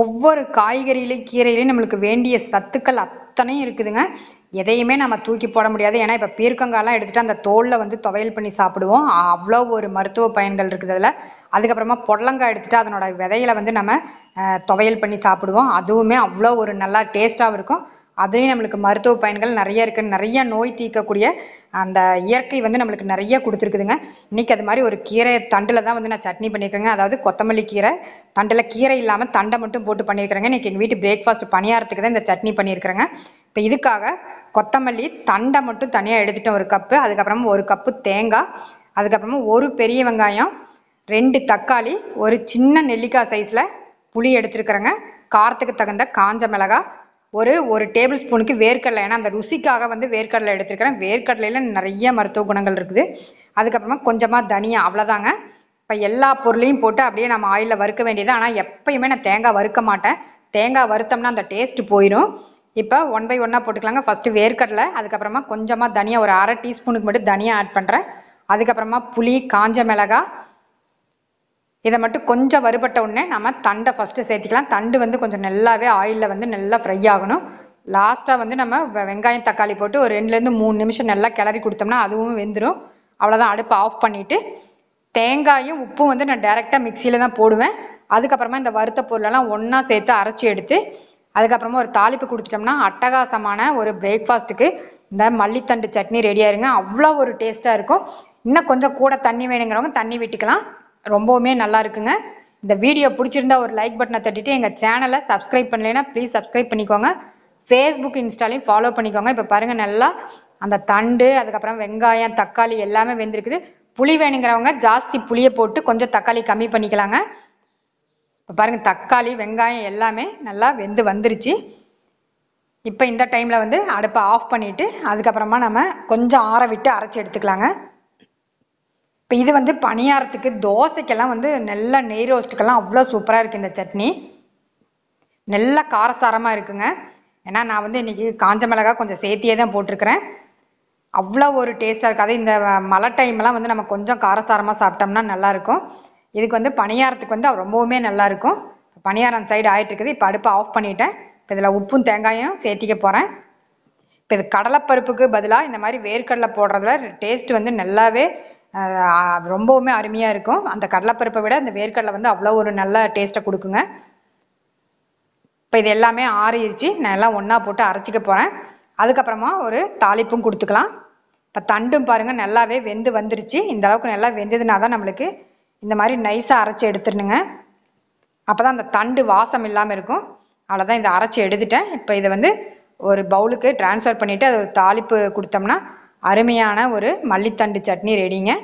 ஒவ்வொரு காய்கறியிலையும் கீரையிலையும் நம்மளுக்கு வேண்டிய சத்துக்கள் அத்தனையும் இருக்குதுங்க எதையுமே நம்ம தூக்கி போட முடியாது ஏன்னா இப்போ பீர்க்கங்காயெல்லாம் எடுத்துகிட்டு அந்த தோலில் வந்து துவையல் பண்ணி சாப்பிடுவோம் அவ்வளோ ஒரு மருத்துவ பயன்கள் இருக்குது அதுல அதுக்கப்புறமா புடலங்காய் எடுத்துகிட்டு அதனோட விதையில வந்து நம்ம துவையல் பண்ணி சாப்பிடுவோம் அதுவுமே அவ்வளோ ஒரு நல்லா டேஸ்ட்டாகவும் இருக்கும் அதுலேயும் நம்மளுக்கு மருத்துவ பயன்கள் நிறைய இருக்குது நிறைய நோய் தீர்க்கக்கூடிய அந்த இயற்கை வந்து நம்மளுக்கு நிறைய கொடுத்துருக்குதுங்க இன்னைக்கு அது மாதிரி ஒரு கீரை தண்டில் தான் வந்து நான் சட்னி பண்ணியிருக்கேங்க அதாவது கொத்தமல்லி கீரை தண்டில் கீரை இல்லாமல் தண்டை மட்டும் போட்டு பண்ணியிருக்கிறேங்க இன்றைக்கி எங்கள் வீட்டு பிரேக்ஃபாஸ்ட் பணியாரத்துக்கு தான் இந்த சட்னி பண்ணியிருக்கிறேங்க இப்போ இதுக்காக கொத்தமல்லி தண்டை மட்டும் தனியாக எடுத்துட்டேன் ஒரு கப்பு அதுக்கப்புறமா ஒரு கப்பு தேங்காய் அதுக்கப்புறமா ஒரு பெரிய வெங்காயம் ரெண்டு தக்காளி ஒரு சின்ன நெல்லிக்காய் சைஸில் புளி எடுத்துருக்குறேங்க காரத்துக்கு தகுந்த காஞ்ச மிளகாய் ஒரு ஒரு டேபிள் ஸ்பூனுக்கு வேர்க்கடலை ஏன்னா அந்த ருசிக்காக வந்து வேர்க்கடலை எடுத்துருக்கிறேன் வேர்க்கடலையில் நிறைய மருத்துவ குணங்கள் இருக்குது அதுக்கப்புறமா கொஞ்சமாக தனியா அவ்வளோதாங்க இப்போ எல்லா பொருளையும் போட்டு அப்படியே நம்ம ஆயிலில் வறுக்க வேண்டியது ஆனால் எப்பயுமே நான் தேங்காய் வறுக்க மாட்டேன் தேங்காய் வறுத்தோம்னா அந்த டேஸ்ட் போயிடும் இப்போ ஒன் பை ஒன்னாக போட்டுக்கலாங்க ஃபஸ்ட்டு வேர்க்கடலை அதுக்கப்புறமா கொஞ்சமாக தனியாக ஒரு அரை டீஸ்பூனுக்கு மட்டும் தனியாக ஆட் பண்ணுறேன் அதுக்கப்புறமா புளி காஞ்ச மிளகாய் இதை மட்டும் கொஞ்சம் வறுபட்ட உடனே நம்ம தண்டை ஃபஸ்ட்டு சேர்த்திக்கலாம் தண்டு வந்து கொஞ்சம் நல்லாவே ஆயிலில் வந்து நல்லா ஃப்ரை ஆகணும் லாஸ்ட்டாக வந்து நம்ம வெங்காயம் தக்காளி போட்டு ஒரு ரெண்டுலேருந்து மூணு நிமிஷம் நல்லா கிளறி கொடுத்தோம்னா அதுவும் வெந்துடும் அவ்வளோதான் அடுப்பை ஆஃப் பண்ணிவிட்டு தேங்காயும் உப்பும் வந்து நான் டைரெக்டாக மிக்சியில் தான் போடுவேன் அதுக்கப்புறமா இந்த வறுத்த பொருளெல்லாம் ஒன்றா சேர்த்து அரைச்சி எடுத்து அதுக்கப்புறமா ஒரு தாளிப்பு கொடுத்துட்டோம்னா அட்டகாசமான ஒரு பிரேக்ஃபாஸ்ட்டுக்கு இந்த மல்லித்தண்டு சட்னி ரெடியாயிருங்க அவ்வளோ ஒரு டேஸ்ட்டாக இருக்கும் இன்னும் கொஞ்சம் கூட தண்ணி வேணுங்கிறவங்க தண்ணி விட்டுக்கலாம் ரொம்பவுமே நல்லா இருக்குங்க இந்த வீடியோ பிடிச்சிருந்தா ஒரு லைக் பட்டனை தட்டிட்டு எங்கள் சேனலை சப்ஸ்கிரைப் பண்ணலைன்னா ப்ளீஸ் சப்ஸ்கிரைப் பண்ணிக்கோங்க ஃபேஸ்புக் இன்ஸ்டாலையும் ஃபாலோ பண்ணிக்கோங்க இப்போ பாருங்கள் நல்லா அந்த தண்டு அதுக்கப்புறம் வெங்காயம் தக்காளி எல்லாமே வெந்திருக்குது புளி வேணுங்கிறவங்க ஜாஸ்தி புளியை போட்டு கொஞ்சம் தக்காளி கம்மி பண்ணிக்கலாங்க இப்போ பாருங்கள் தக்காளி வெங்காயம் எல்லாமே நல்லா வெந்து வந்துருச்சு இப்போ இந்த டைமில் வந்து அடுப்பை ஆஃப் பண்ணிவிட்டு அதுக்கப்புறமா நம்ம கொஞ்சம் ஆற விட்டு அரைச்சி எடுத்துக்கலாங்க இப்போ இது வந்து பணியாரத்துக்கு தோசைக்கெல்லாம் வந்து நல்லா நெய் ரோஸ்ட்டுக்கெல்லாம் அவ்வளோ சூப்பராக இருக்குது இந்த சட்னி நல்லா காரசாரமாக இருக்குங்க ஏன்னா நான் வந்து இன்னைக்கு காஞ்ச மிளகா கொஞ்சம் சேர்த்தியே தான் போட்டிருக்கிறேன் அவ்வளோ ஒரு டேஸ்ட்டாக இருக்காது இந்த மழை டைம்லாம் வந்து நம்ம கொஞ்சம் காரசாரமாக சாப்பிட்டோம்னா நல்லாயிருக்கும் இதுக்கு வந்து பணியாரத்துக்கு வந்து ரொம்பவுமே நல்லாயிருக்கும் பணியாரம் சைடு ஆகிட்டு இருக்குது இப்போ அடுப்பை ஆஃப் பண்ணிட்டேன் இப்போ இதில் உப்பும் தேங்காயும் சேர்த்திக்க போகிறேன் இப்போ இது கடலைப்பருப்புக்கு பதிலாக இந்த மாதிரி வேர்க்கடலை போடுறதுல டேஸ்ட் வந்து நல்லாவே ரொம்பவுமே அருமையாக இருக்கும் அந்த கடலைப்பருப்பை விட அந்த வேர்க்கடலை வந்து அவ்வளோ ஒரு நல்ல டேஸ்ட்டை கொடுக்குங்க இப்போ இது எல்லாமே ஆறிடுச்சு நான் எல்லாம் ஒன்றா போட்டு அரைச்சிக்க போகிறேன் அதுக்கப்புறமா ஒரு தாளிப்பும் கொடுத்துக்கலாம் இப்போ தண்டும் பாருங்கள் நல்லாவே வெந்து வந்துருச்சு இந்த அளவுக்கு நல்லா வெந்ததுனா தான் நம்மளுக்கு இந்த மாதிரி நைஸாக அரைச்சி எடுத்துருணுங்க அப்போ தான் அந்த தண்டு வாசம் இல்லாமல் இருக்கும் அவ்வளோதான் இதை அரைச்சி எடுத்துட்டேன் இப்போ இதை வந்து ஒரு பவுலுக்கு டிரான்ஸ்ஃபர் பண்ணிவிட்டு அது ஒரு தாளிப்பு கொடுத்தோம்னா அருமையான ஒரு மல்லித்தண்டு சட்னி ரெடிங்க